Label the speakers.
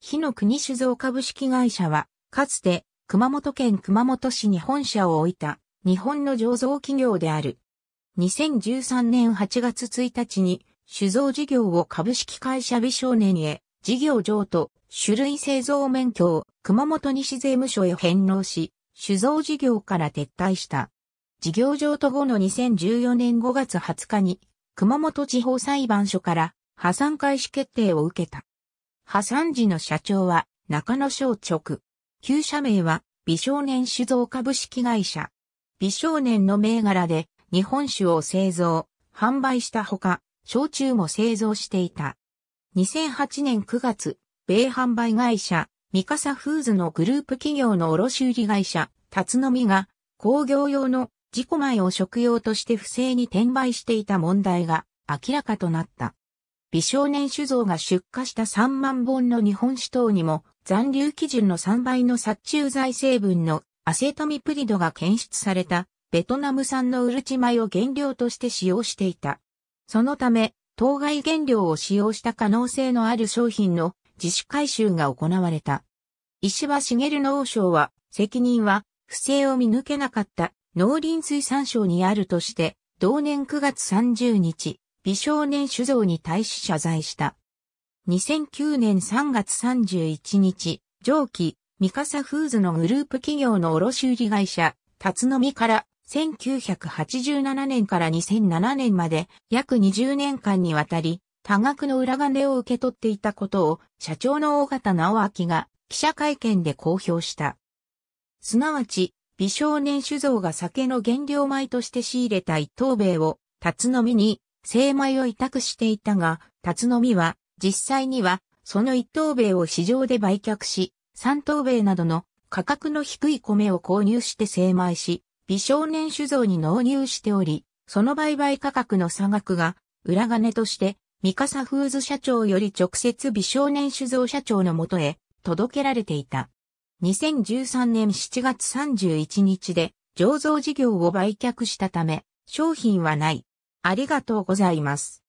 Speaker 1: 日の国酒造株式会社は、かつて熊本県熊本市に本社を置いた日本の醸造企業である。2013年8月1日に酒造事業を株式会社美少年へ、事業譲渡、種類製造免許を熊本西税務署へ返納し、酒造事業から撤退した。事業譲渡後の2014年5月20日に、熊本地方裁判所から破産開始決定を受けた。破産時の社長は中野省直。旧社名は美少年酒造株式会社。美少年の銘柄で日本酒を製造、販売したほか、焼酎も製造していた。2008年9月、米販売会社、ミカサフーズのグループ企業の卸売会社、タツノミが、工業用の自己米を食用として不正に転売していた問題が明らかとなった。美少年酒造が出荷した3万本の日本酒等にも残留基準の3倍の殺虫剤成分のアセトミプリドが検出されたベトナム産のウルチ米を原料として使用していた。そのため、当該原料を使用した可能性のある商品の自主回収が行われた。石破茂農省は、責任は不正を見抜けなかった農林水産省にあるとして、同年9月30日、美少年酒造に対し謝罪した。2009年3月31日、上記、ミカサフーズのグループ企業の卸売会社、辰ノミから、1987年から2007年まで約20年間にわたり、多額の裏金を受け取っていたことを社長の大方直明が記者会見で公表した。すなわち、美少年酒造が酒の原料米として仕入れた一等米を、辰ノミに精米を委託していたが、辰野美は、実際には、その一等米を市場で売却し、三等米などの価格の低い米を購入して精米し、美少年酒造に納入しており、その売買価格の差額が、裏金として、三笠フーズ社長より直接美少年酒造社長のもとへ、届けられていた。2013年7月31日で、醸造事業を売却したため、商品はない。ありがとうございます。